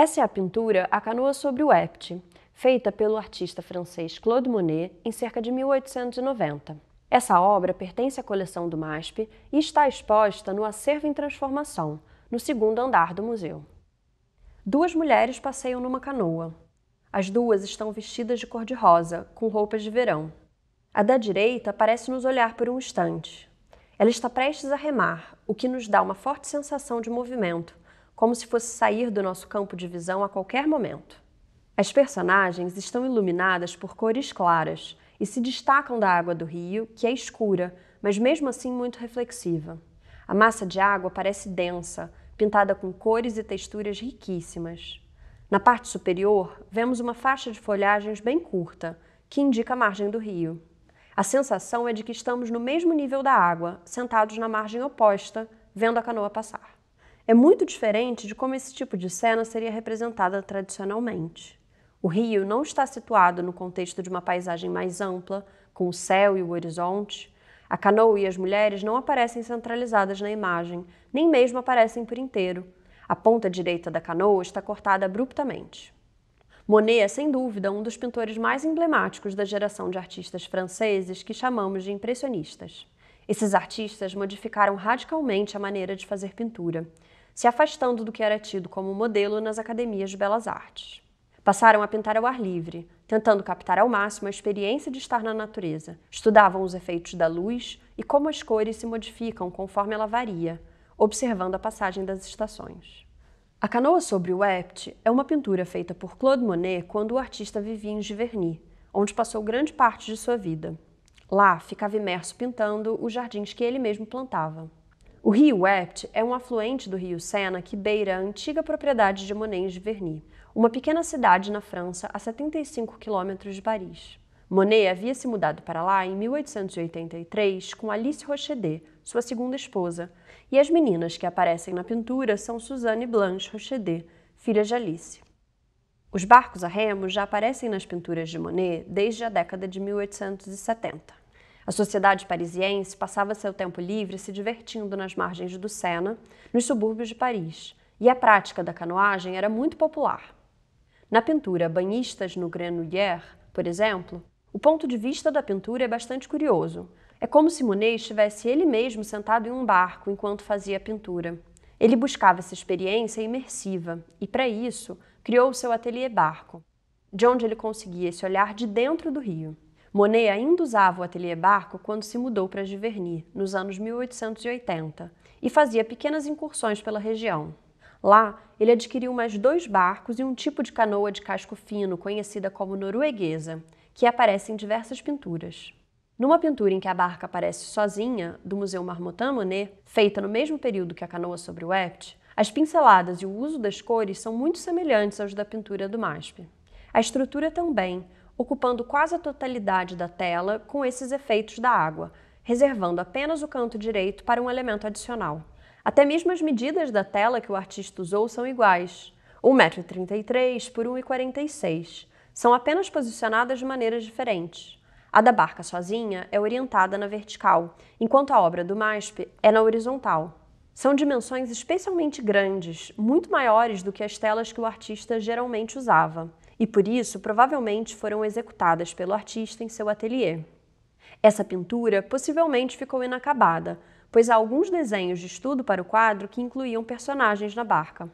Essa é a pintura A Canoa sobre o Épte, feita pelo artista francês Claude Monet em cerca de 1890. Essa obra pertence à coleção do MASP e está exposta no Acervo em Transformação, no segundo andar do museu. Duas mulheres passeiam numa canoa. As duas estão vestidas de cor-de-rosa, com roupas de verão. A da direita parece nos olhar por um instante. Ela está prestes a remar, o que nos dá uma forte sensação de movimento, como se fosse sair do nosso campo de visão a qualquer momento. As personagens estão iluminadas por cores claras e se destacam da água do rio, que é escura, mas mesmo assim muito reflexiva. A massa de água parece densa, pintada com cores e texturas riquíssimas. Na parte superior, vemos uma faixa de folhagens bem curta, que indica a margem do rio. A sensação é de que estamos no mesmo nível da água, sentados na margem oposta, vendo a canoa passar. É muito diferente de como esse tipo de cena seria representada tradicionalmente. O rio não está situado no contexto de uma paisagem mais ampla, com o céu e o horizonte. A canoa e as mulheres não aparecem centralizadas na imagem, nem mesmo aparecem por inteiro. A ponta direita da canoa está cortada abruptamente. Monet é, sem dúvida, um dos pintores mais emblemáticos da geração de artistas franceses que chamamos de impressionistas. Esses artistas modificaram radicalmente a maneira de fazer pintura se afastando do que era tido como modelo nas academias de belas artes. Passaram a pintar ao ar livre, tentando captar ao máximo a experiência de estar na natureza. Estudavam os efeitos da luz e como as cores se modificam conforme ela varia, observando a passagem das estações. A Canoa sobre o Ept é uma pintura feita por Claude Monet quando o artista vivia em Giverny, onde passou grande parte de sua vida. Lá ficava imerso pintando os jardins que ele mesmo plantava. O rio Wept é um afluente do rio Sena que beira a antiga propriedade de Monet em Verny, uma pequena cidade na França a 75 quilômetros de Paris. Monet havia se mudado para lá em 1883 com Alice Rochedet, sua segunda esposa, e as meninas que aparecem na pintura são Suzanne e Blanche Rochedet, filhas de Alice. Os barcos a remos já aparecem nas pinturas de Monet desde a década de 1870. A sociedade parisiense passava seu tempo livre se divertindo nas margens do Sena, nos subúrbios de Paris, e a prática da canoagem era muito popular. Na pintura Banhistas no Grenouillère, por exemplo, o ponto de vista da pintura é bastante curioso. É como se Monet estivesse ele mesmo sentado em um barco enquanto fazia a pintura. Ele buscava essa experiência imersiva e, para isso, criou o seu ateliê barco, de onde ele conseguia esse olhar de dentro do rio. Monet ainda usava o ateliê Barco quando se mudou para Giverny, nos anos 1880, e fazia pequenas incursões pela região. Lá, ele adquiriu mais dois barcos e um tipo de canoa de casco fino, conhecida como norueguesa, que aparece em diversas pinturas. Numa pintura em que a barca aparece sozinha, do Museu Marmottan Monet, feita no mesmo período que a canoa sobre o Ept, as pinceladas e o uso das cores são muito semelhantes aos da pintura do MASP. A estrutura também, ocupando quase a totalidade da tela com esses efeitos da água, reservando apenas o canto direito para um elemento adicional. Até mesmo as medidas da tela que o artista usou são iguais, 1,33m por 1,46m, são apenas posicionadas de maneiras diferentes. A da barca sozinha é orientada na vertical, enquanto a obra do MASP é na horizontal. São dimensões especialmente grandes, muito maiores do que as telas que o artista geralmente usava e por isso provavelmente foram executadas pelo artista em seu ateliê. Essa pintura possivelmente ficou inacabada, pois há alguns desenhos de estudo para o quadro que incluíam personagens na barca.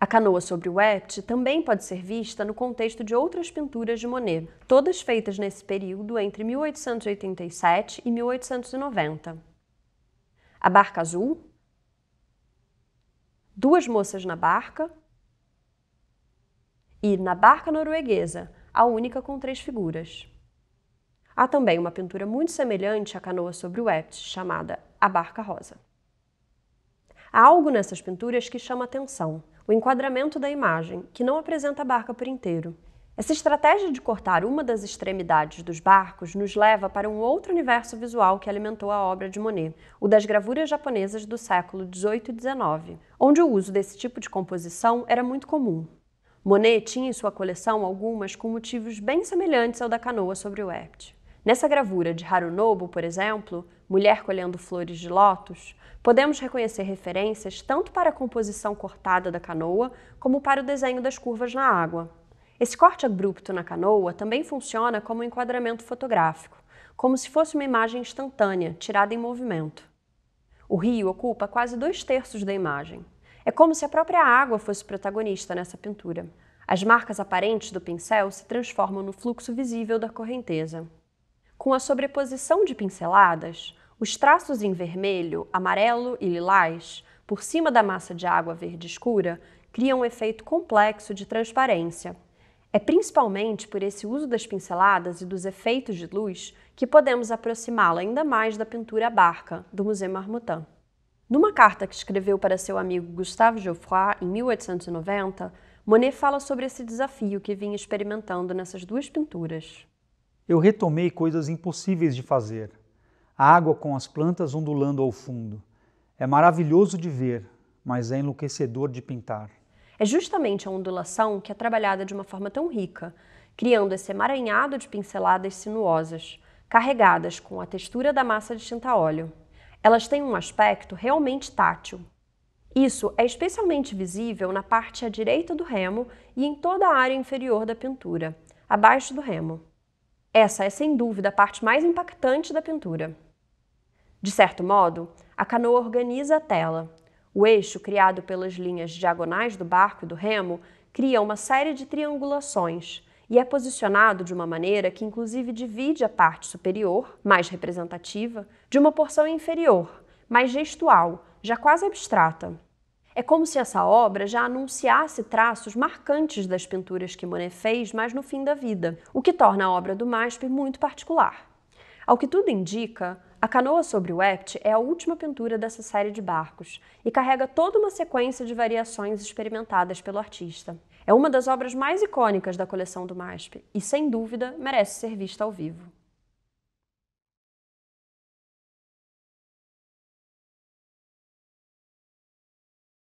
A canoa sobre o Ept também pode ser vista no contexto de outras pinturas de Monet, todas feitas nesse período entre 1887 e 1890. A Barca Azul, Duas Moças na Barca e Na Barca Norueguesa, a única com três figuras. Há também uma pintura muito semelhante à canoa sobre o Ept, chamada A Barca Rosa. Há algo nessas pinturas que chama atenção, o enquadramento da imagem, que não apresenta a barca por inteiro. Essa estratégia de cortar uma das extremidades dos barcos nos leva para um outro universo visual que alimentou a obra de Monet, o das gravuras japonesas do século XVIII e XIX, onde o uso desse tipo de composição era muito comum. Monet tinha em sua coleção algumas com motivos bem semelhantes ao da canoa sobre o Ept. Nessa gravura de Harunobu, por exemplo, Mulher colhendo flores de lótus, podemos reconhecer referências tanto para a composição cortada da canoa como para o desenho das curvas na água. Esse corte abrupto na canoa também funciona como um enquadramento fotográfico, como se fosse uma imagem instantânea, tirada em movimento. O rio ocupa quase dois terços da imagem. É como se a própria água fosse protagonista nessa pintura. As marcas aparentes do pincel se transformam no fluxo visível da correnteza. Com a sobreposição de pinceladas, os traços em vermelho, amarelo e lilás, por cima da massa de água verde escura, criam um efeito complexo de transparência. É principalmente por esse uso das pinceladas e dos efeitos de luz que podemos aproximá-la ainda mais da pintura barca do Museu Marmottan. Numa carta que escreveu para seu amigo Gustave Geoffroy em 1890, Monet fala sobre esse desafio que vinha experimentando nessas duas pinturas. Eu retomei coisas impossíveis de fazer. A água com as plantas ondulando ao fundo. É maravilhoso de ver, mas é enlouquecedor de pintar. É justamente a ondulação que é trabalhada de uma forma tão rica, criando esse emaranhado de pinceladas sinuosas, carregadas com a textura da massa de tinta óleo elas têm um aspecto realmente tátil. Isso é especialmente visível na parte à direita do remo e em toda a área inferior da pintura, abaixo do remo. Essa é sem dúvida a parte mais impactante da pintura. De certo modo, a canoa organiza a tela. O eixo criado pelas linhas diagonais do barco e do remo cria uma série de triangulações, e é posicionado de uma maneira que, inclusive, divide a parte superior, mais representativa, de uma porção inferior, mais gestual, já quase abstrata. É como se essa obra já anunciasse traços marcantes das pinturas que Monet fez mais no fim da vida, o que torna a obra do Masp muito particular. Ao que tudo indica, a Canoa sobre o Ept é a última pintura dessa série de barcos e carrega toda uma sequência de variações experimentadas pelo artista. É uma das obras mais icônicas da coleção do MASP e, sem dúvida, merece ser vista ao vivo.